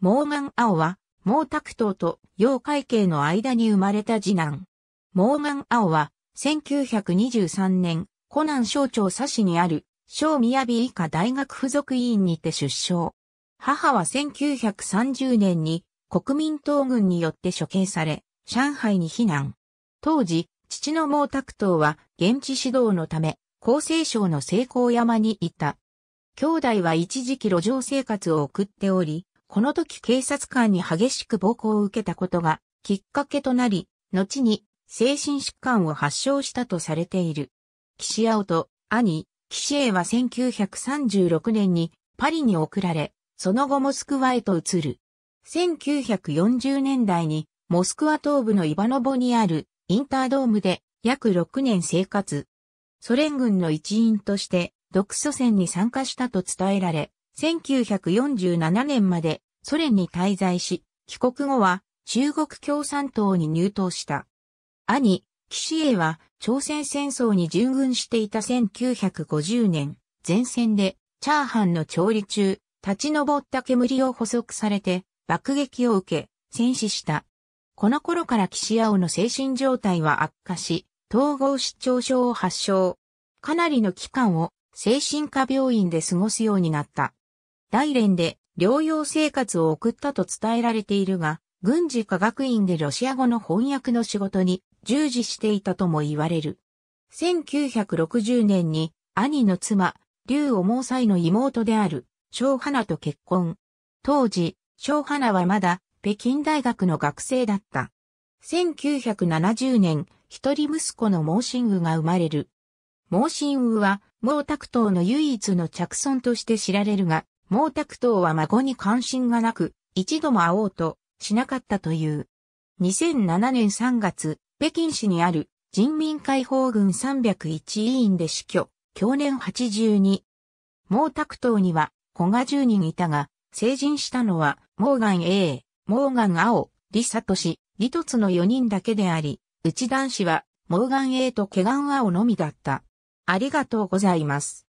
モーガン・アオは、毛沢東と楊海慶の間に生まれた次男。モーガン・アオは、1923年、湖南省庁佐市にある、小宮美以下大学附属委員にて出生。母は1930年に国民党軍によって処刑され、上海に避難。当時、父の毛沢東は現地指導のため、厚生省の成功山にいた。兄弟は一時期路上生活を送っており、この時警察官に激しく暴行を受けたことがきっかけとなり、後に精神疾患を発症したとされている。岸青と兄、岸英は1936年にパリに送られ、その後モスクワへと移る。1940年代にモスクワ東部のイバノボにあるインタードームで約6年生活。ソ連軍の一員として独ソ戦に参加したと伝えられ、1947年までソ連に滞在し、帰国後は中国共産党に入党した。兄、岸英は朝鮮戦争に従軍していた1950年、前線でチャーハンの調理中、立ち上った煙を捕捉されて爆撃を受け、戦死した。この頃から岸青の精神状態は悪化し、統合失調症を発症。かなりの期間を精神科病院で過ごすようになった。大連で療養生活を送ったと伝えられているが、軍事科学院でロシア語の翻訳の仕事に従事していたとも言われる。1960年に兄の妻、劉を毛妻の妹である、小花と結婚。当時、小花はまだ北京大学の学生だった。1970年、一人息子の毛新雨が生まれる。毛新雨は毛沢東の唯一の着尊として知られるが、毛沢東は孫に関心がなく、一度も会おうとしなかったという。2007年3月、北京市にある人民解放軍301委員で死去、去年82。毛沢東には子が10人いたが、成人したのは、モーガン A、モーガン青、リサトシ、リトツの4人だけであり、内男子は、モーガン A とケガン青のみだった。ありがとうございます。